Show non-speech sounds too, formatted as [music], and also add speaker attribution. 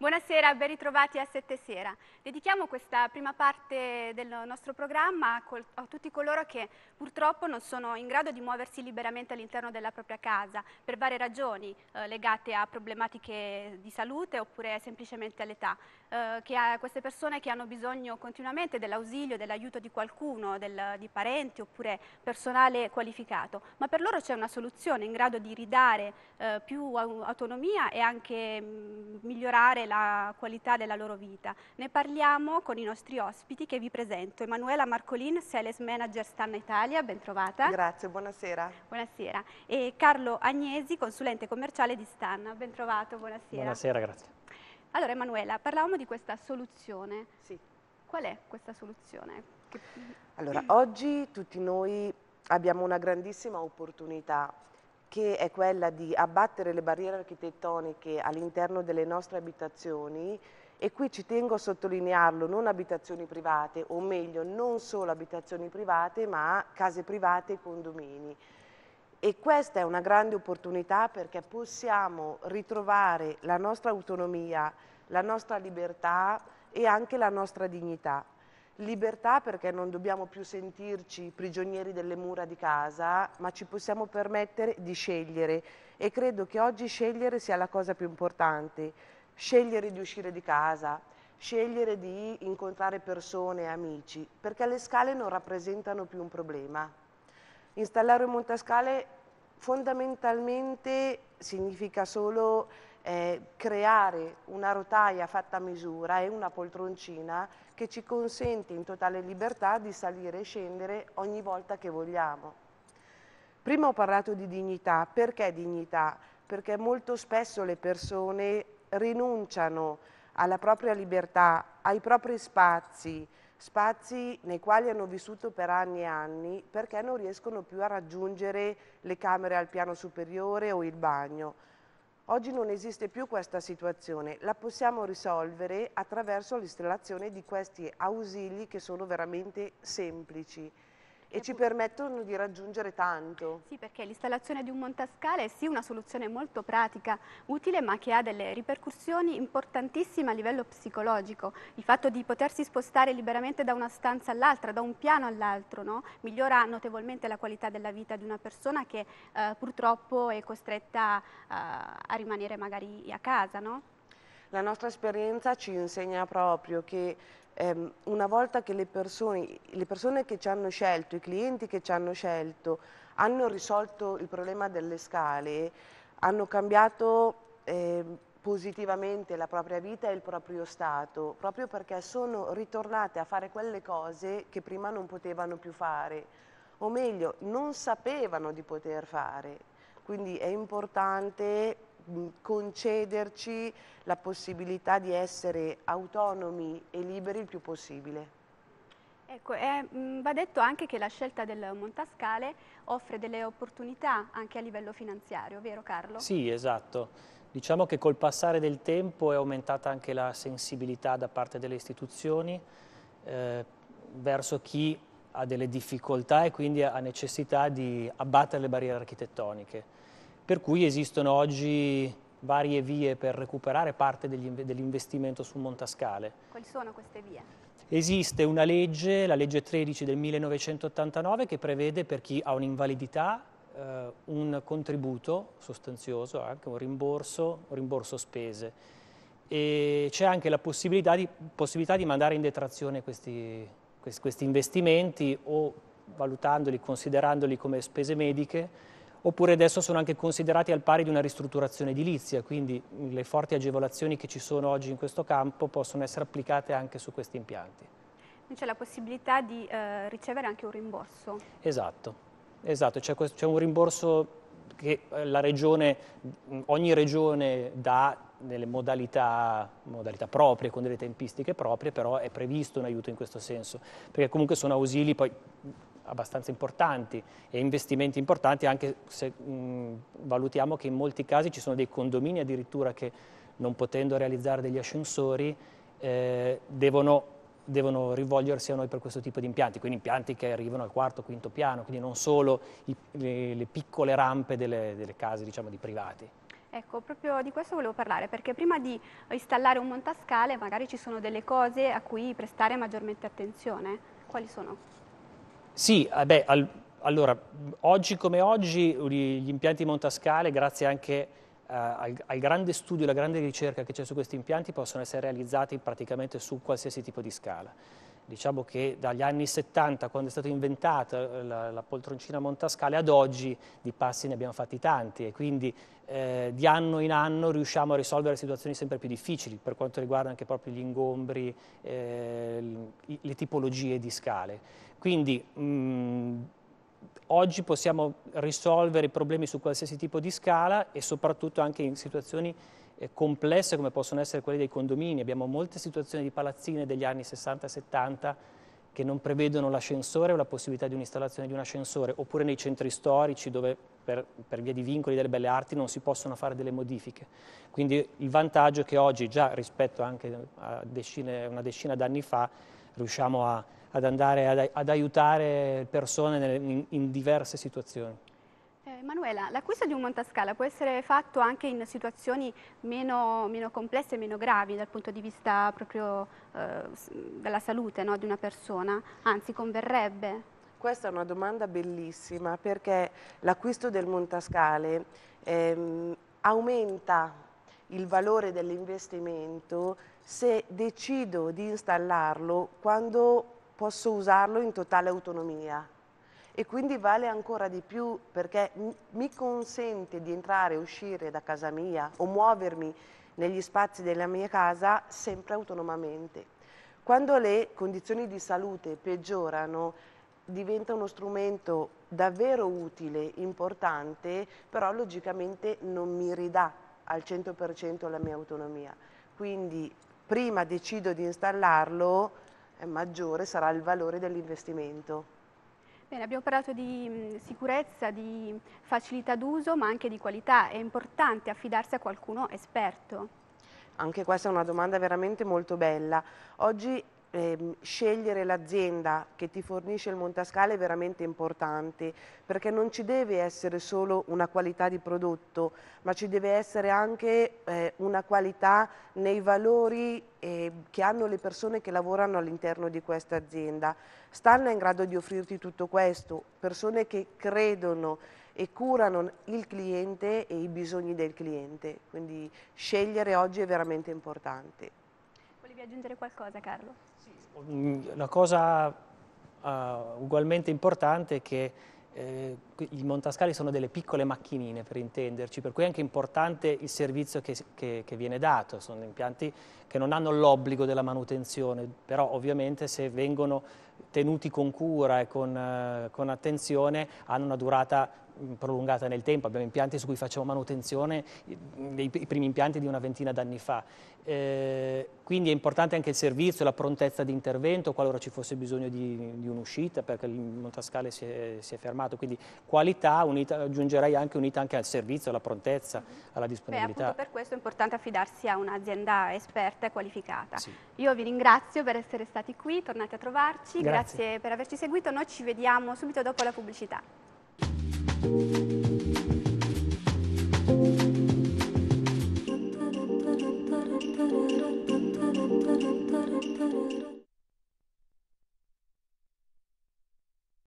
Speaker 1: Buonasera, ben ritrovati a Sette Sera. Dedichiamo questa prima parte del nostro programma a, tutti coloro che purtroppo non sono in grado di muoversi liberamente all'interno della propria casa per varie ragioni eh, legate a problematiche di salute oppure semplicemente all'età. Eh, che ha queste persone che hanno bisogno continuamente dell'ausilio, dell'aiuto di qualcuno, del, di parenti oppure personale qualificato, ma per loro c'è una soluzione in grado di ridare eh, più autonomia e anche mm, migliorare la qualità della loro vita. Ne parliamo con i nostri ospiti che vi presento. Emanuela Marcolin, Sales Manager Stanna Italia, ben trovata. Grazie, buonasera. Buonasera. E Carlo Agnesi, consulente commerciale di Stanna, ben trovato, buonasera.
Speaker 2: Buonasera, grazie.
Speaker 1: Allora Emanuela, parlavamo di questa soluzione. Sì. Qual è questa soluzione? Che...
Speaker 2: Allora, [clears throat] oggi tutti noi abbiamo una grandissima opportunità che è quella di abbattere le barriere architettoniche all'interno delle nostre abitazioni e qui ci tengo a sottolinearlo, non abitazioni private, o meglio, non solo abitazioni private, ma case private e condomini e questa è una grande opportunità perché possiamo ritrovare la nostra autonomia, la nostra libertà e anche la nostra dignità. Libertà perché non dobbiamo più sentirci prigionieri delle mura di casa, ma ci possiamo permettere di scegliere e credo che oggi scegliere sia la cosa più importante. Scegliere di uscire di casa, scegliere di incontrare persone e amici, perché le scale non rappresentano più un problema. Installare un montascale fondamentalmente significa solo eh, creare una rotaia fatta a misura e una poltroncina che ci consente in totale libertà di salire e scendere ogni volta che vogliamo. Prima ho parlato di dignità, perché dignità? Perché molto spesso le persone rinunciano alla propria libertà, ai propri spazi, spazi nei quali hanno vissuto per anni e anni perché non riescono più a raggiungere le camere al piano superiore o il bagno. Oggi non esiste più questa situazione, la possiamo risolvere attraverso l'installazione di questi ausili che sono veramente semplici e ci permettono di raggiungere tanto.
Speaker 1: Sì, perché l'installazione di un montascale è sì una soluzione molto pratica, utile, ma che ha delle ripercussioni importantissime a livello psicologico. Il fatto di potersi spostare liberamente da una stanza all'altra, da un piano all'altro, no? migliora notevolmente la qualità della vita di una persona che eh, purtroppo è costretta eh, a rimanere magari a casa, no?
Speaker 2: La nostra esperienza ci insegna proprio che ehm, una volta che le persone, le persone che ci hanno scelto, i clienti che ci hanno scelto, hanno risolto il problema delle scale, hanno cambiato eh, positivamente la propria vita e il proprio stato, proprio perché sono ritornate a fare quelle cose che prima non potevano più fare, o meglio, non sapevano di poter fare. Quindi è importante concederci la possibilità di essere autonomi e liberi il più possibile.
Speaker 1: Ecco, eh, mm, va detto anche che la scelta del Montascale offre delle opportunità anche a livello finanziario, vero Carlo? Sì,
Speaker 2: esatto.
Speaker 3: Diciamo che col passare del tempo è aumentata anche la sensibilità da parte delle istituzioni eh, verso chi ha delle difficoltà e quindi ha necessità di abbattere le barriere architettoniche per cui esistono oggi varie vie per recuperare parte dell'investimento su montascale.
Speaker 1: Quali sono queste vie?
Speaker 3: Esiste una legge, la legge 13 del 1989, che prevede per chi ha un'invalidità eh, un contributo sostanzioso, anche un rimborso, un rimborso spese. E c'è anche la possibilità di, possibilità di mandare in detrazione questi, questi investimenti o valutandoli, considerandoli come spese mediche oppure adesso sono anche considerati al pari di una ristrutturazione edilizia, quindi le forti agevolazioni che ci sono oggi in questo campo possono essere applicate anche su questi impianti.
Speaker 1: C'è la possibilità di eh, ricevere anche un rimborso?
Speaker 3: Esatto, esatto. c'è un rimborso che eh, regione, ogni regione dà nelle modalità, modalità, proprie, con delle tempistiche proprie, però è previsto un aiuto in questo senso, perché comunque sono ausili poi abbastanza importanti e investimenti importanti anche se mh, valutiamo che in molti casi ci sono dei condomini addirittura che non potendo realizzare degli ascensori eh, devono, devono, rivolgersi a noi per questo tipo di impianti, quindi impianti che arrivano al quarto, quinto piano, quindi non solo i, le, le, piccole rampe delle, delle case diciamo, di privati.
Speaker 1: Ecco, proprio di questo volevo parlare, perché prima di installare un montascale magari ci sono delle cose a cui prestare maggiormente attenzione. Quali sono?
Speaker 3: Sì, eh, beh, al, allora, oggi come oggi gli impianti montascale, grazie anche Uh, al, al, grande studio, alla grande ricerca che c'è su questi impianti possono essere realizzati praticamente su qualsiasi tipo di scala diciamo che dagli anni 70, quando è stata inventata eh, la, la poltroncina montascale, ad oggi di passi ne abbiamo fatti tanti e quindi eh, di anno in anno riusciamo a risolvere situazioni sempre più difficili per quanto riguarda anche proprio gli ingombri, eh, le tipologie di scale. Quindi mh, oggi possiamo risolvere i problemi su qualsiasi tipo di scala e soprattutto anche in situazioni eh, complesse come possono essere quelle dei condomini. Abbiamo molte situazioni di palazzine degli anni 60 70 che non prevedono l'ascensore o la possibilità di un'installazione di un ascensore, oppure nei centri storici dove per, per, via di vincoli delle belle arti non si possono fare delle modifiche. Quindi il vantaggio è che oggi, già rispetto anche a decine, una decina d'anni fa, riusciamo a ad andare ad, ad aiutare persone nelle, in, in diverse situazioni.
Speaker 1: Eh, Emanuela, l'acquisto di un montascala può essere fatto anche in situazioni meno, meno complesse e meno gravi dal punto di vista proprio eh, della salute no, di una persona, anzi converrebbe?
Speaker 2: Questa è una domanda bellissima perché l'acquisto del montascale ehm, aumenta il valore dell'investimento se decido di installarlo quando posso usarlo in totale autonomia e quindi vale ancora di più perché mi consente di entrare e uscire da casa mia o muovermi negli spazi della mia casa sempre autonomamente. Quando le condizioni di salute peggiorano diventa uno strumento davvero utile, importante, però logicamente non mi ridà al 100% la mia autonomia. Quindi prima decido di installarlo maggiore sarà il valore dell'investimento.
Speaker 1: Bene, abbiamo parlato di sicurezza, di facilità d'uso, ma anche di qualità. È importante affidarsi a qualcuno esperto.
Speaker 2: Anche questa è una domanda veramente molto bella. Oggi ehm, scegliere l'azienda che ti fornisce il montascale è veramente importante perché non ci deve essere solo una qualità di prodotto ma ci deve essere anche eh, una qualità nei valori eh, che hanno le persone che lavorano all'interno di questa azienda. Stanno in grado di offrirti tutto questo, persone che credono e curano il cliente e i bisogni del cliente, quindi scegliere oggi è veramente importante.
Speaker 1: Volevi aggiungere qualcosa Carlo? Sì,
Speaker 3: mm, una cosa uh, ugualmente importante è che eh, i montascali sono delle piccole macchinine per intenderci, per cui è anche importante il servizio che, che, che viene dato, sono impianti che non hanno l'obbligo della manutenzione, però ovviamente se vengono tenuti con cura e con, eh, con attenzione hanno una durata mm, prolungata nel tempo, abbiamo impianti su cui facciamo manutenzione, i, i primi impianti di una ventina d'anni fa. Eh, quindi è importante anche il servizio, la prontezza di intervento, qualora ci fosse bisogno di, di un'uscita, perché il montascale si è, si è fermato, quindi qualità unita, aggiungerei anche unita anche al servizio, alla prontezza, alla disponibilità. Beh, appunto per
Speaker 1: questo è importante affidarsi a un'azienda esperta e qualificata. Sì. Io vi ringrazio per essere stati qui, tornate a trovarci, grazie. grazie per averci seguito, noi ci vediamo subito dopo la pubblicità.